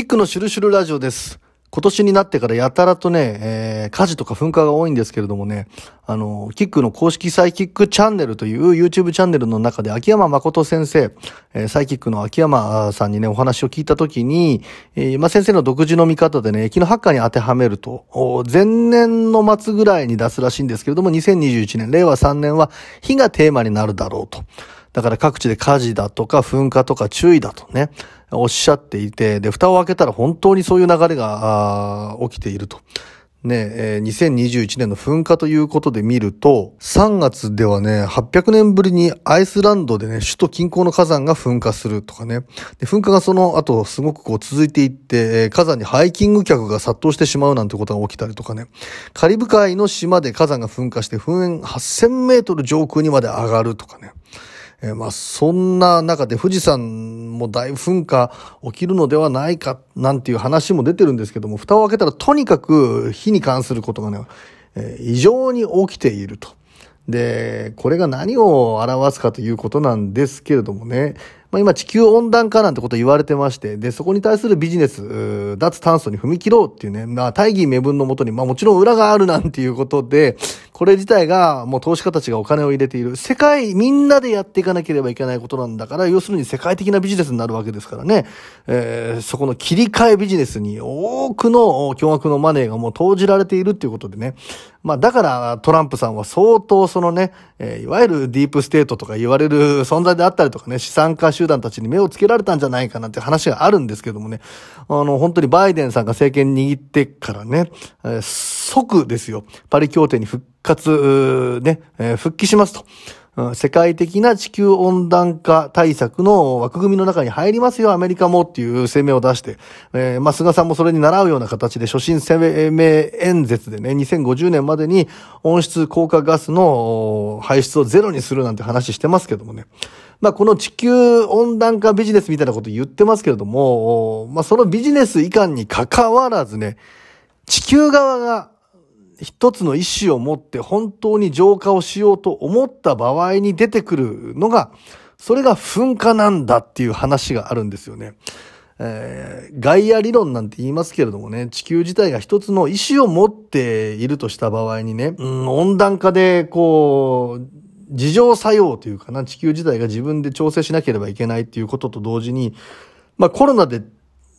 キックのシュルシュルラジオです。今年になってからやたらとね、えー、火事とか噴火が多いんですけれどもね、あの、キックの公式サイキックチャンネルという YouTube チャンネルの中で秋山誠先生、えー、サイキックの秋山さんにね、お話を聞いたときに、えー、ま先生の独自の見方でね、駅のハッカーに当てはめると、前年の末ぐらいに出すらしいんですけれども、2021年、令和3年は火がテーマになるだろうと。だから各地で火事だとか噴火とか注意だとね、おっしゃっていて、で、蓋を開けたら本当にそういう流れが起きていると。ね、えー、2021年の噴火ということで見ると、3月ではね、800年ぶりにアイスランドでね、首都近郊の火山が噴火するとかね。で噴火がその後、すごくこう続いていって、えー、火山にハイキング客が殺到してしまうなんてことが起きたりとかね。カリブ海の島で火山が噴火して、噴煙8000メートル上空にまで上がるとかね。えー、まあ、そんな中で富士山も大噴火起きるのではないかなんていう話も出てるんですけども、蓋を開けたらとにかく火に関することがね、えー、異常に起きていると。で、これが何を表すかということなんですけれどもね、まあ、今地球温暖化なんてこと言われてまして、で、そこに対するビジネス、脱炭素に踏み切ろうっていうね、まあ、大義名分のもとに、まあもちろん裏があるなんていうことで、これ自体がもう投資家たちがお金を入れている。世界みんなでやっていかなければいけないことなんだから、要するに世界的なビジネスになるわけですからね。えー、そこの切り替えビジネスに多くの巨額のマネーがもう投じられているっていうことでね。まあだからトランプさんは相当そのね、えー、いわゆるディープステートとか言われる存在であったりとかね、資産家集団たちに目をつけられたんじゃないかなって話があるんですけどもね、あの、本当にバイデンさんが政権握ってからね、えー、即ですよ、パリ協定に復活、ね、えー、復帰しますと。世界的な地球温暖化対策の枠組みの中に入りますよ、アメリカもっていう声明を出して、えー、まあ、菅さんもそれに習うような形で、初心声明演説でね、2050年までに温室効果ガスの排出をゼロにするなんて話してますけどもね。まあ、この地球温暖化ビジネスみたいなこと言ってますけれども、まあ、そのビジネス以下に関わらずね、地球側が一つの意思を持って本当に浄化をしようと思った場合に出てくるのが、それが噴火なんだっていう話があるんですよね。えー、ガイア理論なんて言いますけれどもね、地球自体が一つの意思を持っているとした場合にね、うん、温暖化でこう、自浄作用というかな、地球自体が自分で調整しなければいけないっていうことと同時に、まあコロナで、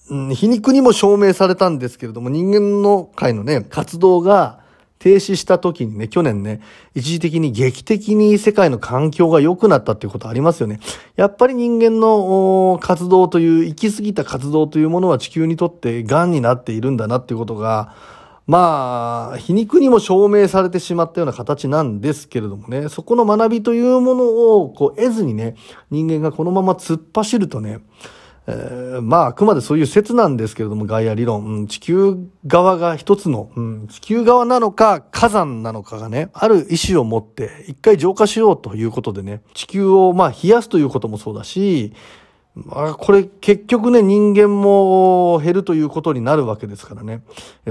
うん、皮肉にも証明されたんですけれども、人間の会のね、活動が、停止した時にね、去年ね、一時的に劇的に世界の環境が良くなったっていうことありますよね。やっぱり人間の活動という、行き過ぎた活動というものは地球にとって癌になっているんだなっていうことが、まあ、皮肉にも証明されてしまったような形なんですけれどもね、そこの学びというものをこう得ずにね、人間がこのまま突っ走るとね、えー、まあ、あくまでそういう説なんですけれども、ガイア理論、うん、地球側が一つの、うん、地球側なのか、火山なのかがね、ある意志を持って、一回浄化しようということでね、地球をまあ冷やすということもそうだし、あこれ結局ね人間も減るということになるわけですからね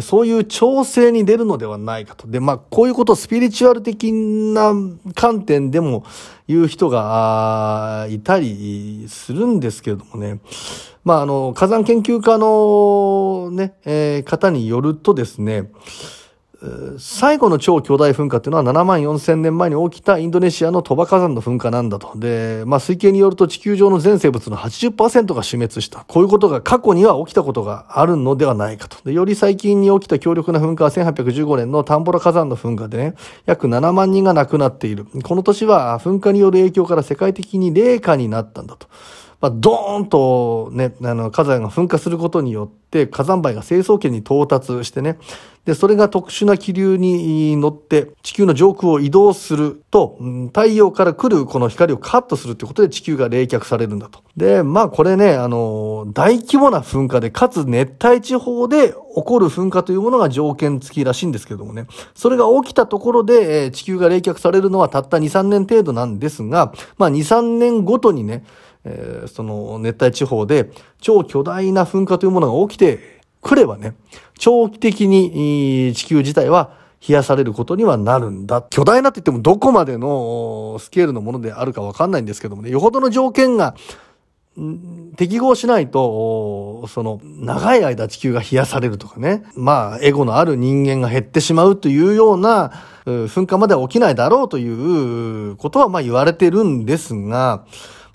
そういう調整に出るのではないかとでまあこういうことをスピリチュアル的な観点でも言う人がいたりするんですけれどもねまああの火山研究家のね、えー、方によるとですね最後の超巨大噴火っていうのは7万4000年前に起きたインドネシアの鳥羽火山の噴火なんだと。で、まあ、推計によると地球上の全生物の80%が死滅した。こういうことが過去には起きたことがあるのではないかと。で、より最近に起きた強力な噴火は1815年のタンボラ火山の噴火でね、約7万人が亡くなっている。この年は噴火による影響から世界的に冷夏になったんだと。まあ、ドーンとね、あの、火山が噴火することによって、火山灰が成層圏に到達してね、で、それが特殊な気流に乗って地球の上空を移動すると、太陽から来るこの光をカットするってことで地球が冷却されるんだと。で、まあこれね、あの、大規模な噴火で、かつ熱帯地方で起こる噴火というものが条件付きらしいんですけどもね。それが起きたところで、地球が冷却されるのはたった2、3年程度なんですが、まあ2、3年ごとにね、えー、その熱帯地方で超巨大な噴火というものが起きてくればね、長期的に地球自体は冷やされることにはなるんだ。巨大なって言ってもどこまでのスケールのものであるかわかんないんですけどもね、よほどの条件が適合しないと、その、長い間地球が冷やされるとかね、まあ、エゴのある人間が減ってしまうというような、噴火までは起きないだろうということは、まあ言われてるんですが、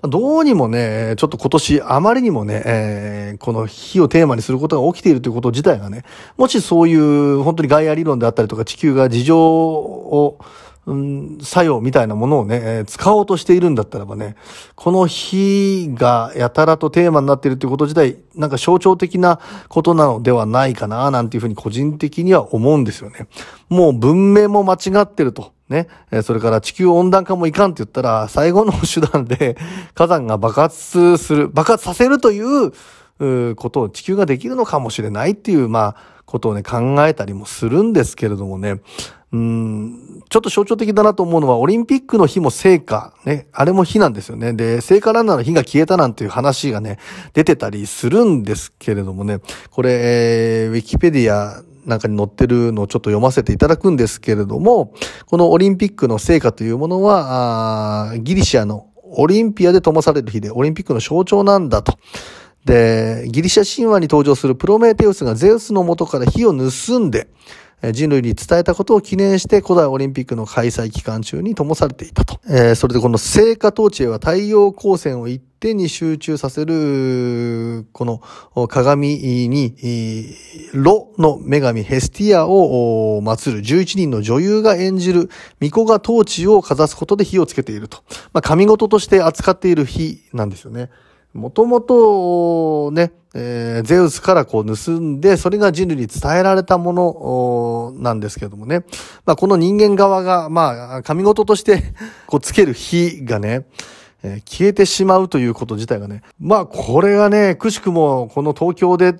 どうにもね、ちょっと今年あまりにもね、えー、この火をテーマにすることが起きているということ自体がね、もしそういう本当にガイア理論であったりとか地球が事情を、うん、作用みたいなものをね、えー、使おうとしているんだったらばね、この火がやたらとテーマになっているということ自体、なんか象徴的なことなのではないかな、なんていうふうに個人的には思うんですよね。もう文明も間違ってると。ね、え、それから地球温暖化もいかんって言ったら、最後の手段で火山が爆発する、爆発させるということを地球ができるのかもしれないっていう、まあ、ことをね、考えたりもするんですけれどもね、うん、ちょっと象徴的だなと思うのは、オリンピックの日も聖火、ね、あれも火なんですよね。で、聖火ランナーの火が消えたなんていう話がね、出てたりするんですけれどもね、これ、えー、ウィキペディアなんかに載ってるのをちょっと読ませていただくんですけれども、このオリンピックの成果というものは、ギリシアのオリンピアで灯される日で、オリンピックの象徴なんだと。で、ギリシャ神話に登場するプロメテウスがゼウスの元から火を盗んで、人類に伝えたことを記念して古代オリンピックの開催期間中に灯されていたと。えー、それでこの聖火トーチは太陽光線を一点に集中させる、この鏡に、ロの女神ヘスティアを祀る11人の女優が演じる巫女がトーチをかざすことで火をつけていると。まあ、神事として扱っている火なんですよね。もともとね、えー、ゼウスからこう盗んで、それが人類に伝えられたものなんですけどもね。まあ、この人間側が、まあ、神事として こうつける火がね、えー、消えてしまうということ自体がね。まあ、これがね、くしくもこの東京で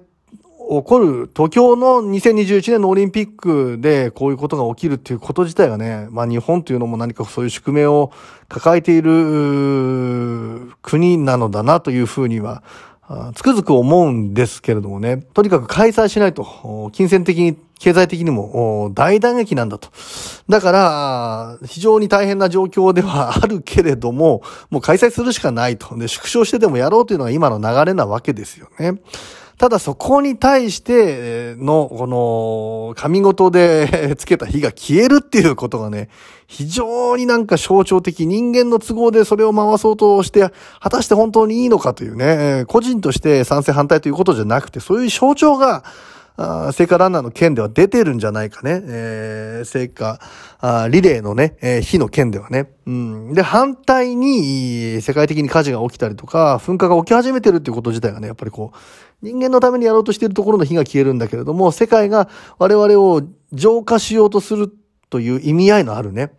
起こる、東京の2021年のオリンピックでこういうことが起きるっていうこと自体がね、まあ日本というのも何かそういう宿命を抱えている国なのだなというふうには、つくづく思うんですけれどもね、とにかく開催しないと、金銭的に、経済的にも大打撃なんだと。だから、非常に大変な状況ではあるけれども、もう開催するしかないと。で、縮小してでもやろうというのが今の流れなわけですよね。ただそこに対しての、この、神事でつけた火が消えるっていうことがね、非常になんか象徴的、人間の都合でそれを回そうとして、果たして本当にいいのかというね、個人として賛成反対ということじゃなくて、そういう象徴が、聖火ランナーの件では出てるんじゃないかね。えー、聖火あリレーのね、えー、火の件ではね。うん。で、反対に、世界的に火事が起きたりとか、噴火が起き始めてるっていうこと自体がね、やっぱりこう、人間のためにやろうとしてるところの火が消えるんだけれども、世界が我々を浄化しようとするという意味合いのあるね、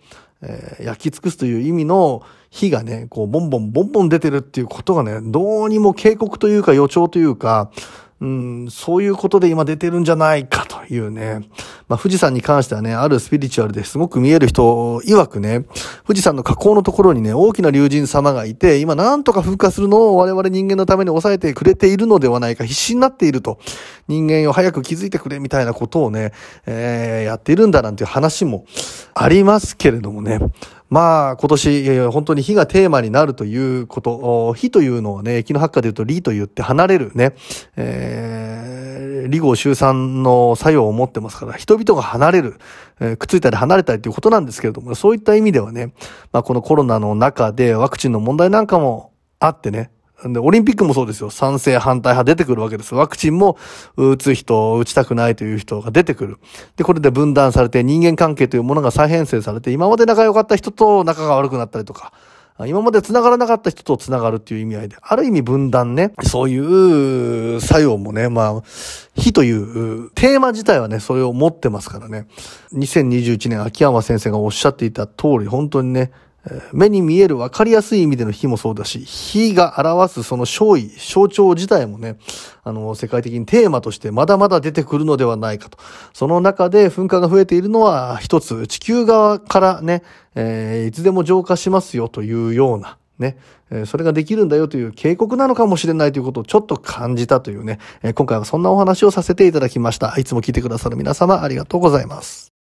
えー、焼き尽くすという意味の火がね、こう、ボンボンボンボン出てるっていうことがね、どうにも警告というか予兆というか、うん、そういうことで今出てるんじゃないかというね。まあ、富士山に関してはね、あるスピリチュアルですごく見える人曰くね、富士山の河口のところにね、大きな竜神様がいて、今なんとか風化するのを我々人間のために抑えてくれているのではないか、必死になっていると。人間を早く気づいてくれみたいなことをね、えー、やっているんだなんていう話もありますけれどもね。まあ、今年、えー、本当に火がテーマになるということ、火というのはね、木の発火で言うと、リと言って離れるね、えー、離合集散の作用を持ってますから、人々が離れる、えー、くっついたり離れたりということなんですけれども、そういった意味ではね、まあ、このコロナの中でワクチンの問題なんかもあってね、で、オリンピックもそうですよ。賛成、反対派出てくるわけです。ワクチンも打つ人、打ちたくないという人が出てくる。で、これで分断されて人間関係というものが再編成されて、今まで仲良かった人と仲が悪くなったりとか、今まで繋がらなかった人と繋がるっていう意味合いで、ある意味分断ね、そういう作用もね、まあ、火というテーマ自体はね、それを持ってますからね。2021年秋山先生がおっしゃっていた通り、本当にね、目に見える分かりやすい意味での火もそうだし、火が表すその勝意、象徴自体もね、あの、世界的にテーマとしてまだまだ出てくるのではないかと。その中で噴火が増えているのは一つ、地球側からね、えー、いつでも浄化しますよというような、ね、それができるんだよという警告なのかもしれないということをちょっと感じたというね、今回はそんなお話をさせていただきました。いつも聞いてくださる皆様ありがとうございます。